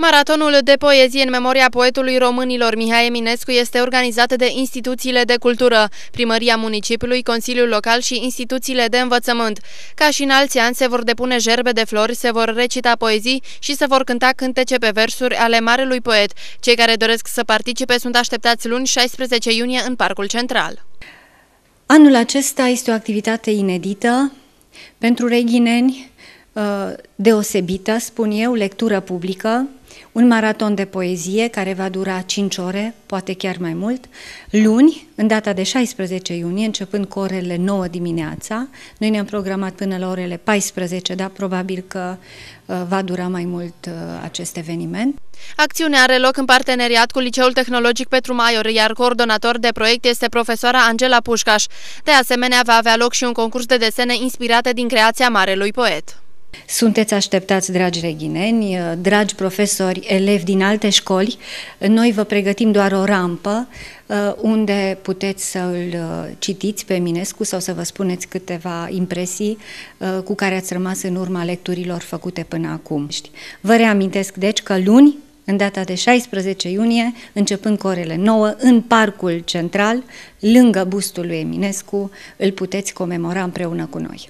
Maratonul de poezie în memoria poetului românilor Mihai Eminescu este organizat de instituțiile de cultură, primăria municipiului, Consiliul Local și instituțiile de învățământ. Ca și în alți ani, se vor depune gerbe de flori, se vor recita poezii și se vor cânta cântece pe versuri ale marelui poet. Cei care doresc să participe sunt așteptați luni 16 iunie în Parcul Central. Anul acesta este o activitate inedită pentru reghineni, Uh, deosebită, spun eu, lectură publică, un maraton de poezie care va dura 5 ore, poate chiar mai mult, luni, în data de 16 iunie, începând cu orele 9 dimineața. Noi ne-am programat până la orele 14, dar probabil că uh, va dura mai mult uh, acest eveniment. Acțiunea are loc în parteneriat cu Liceul Tehnologic Petru Maior, iar coordonator de proiect este profesoara Angela Pușcaș. De asemenea, va avea loc și un concurs de desene inspirate din creația marelui poet. Sunteți așteptați, dragi reghineni, uh, dragi profesori, elevi din alte școli. Noi vă pregătim doar o rampă uh, unde puteți să îl uh, citiți pe Minescu sau să vă spuneți câteva impresii cu care ați rămas în urma lecturilor făcute până acum. Vă reamintesc, deci, că luni, în data de 16 iunie, începând cu orele 9, în Parcul Central, lângă bustul lui Eminescu, îl puteți comemora împreună cu noi.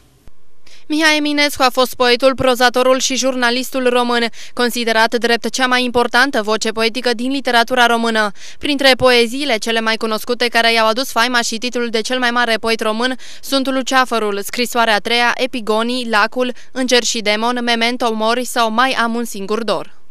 Mihai Eminescu a fost poetul, prozatorul și jurnalistul român, considerat drept cea mai importantă voce poetică din literatura română. Printre poeziile cele mai cunoscute care i-au adus faima și titlul de cel mai mare poet român sunt Luceafărul, Scrisoarea a treia, Epigonii, Lacul, Înger și demon, Memento mori sau Mai am un singur dor.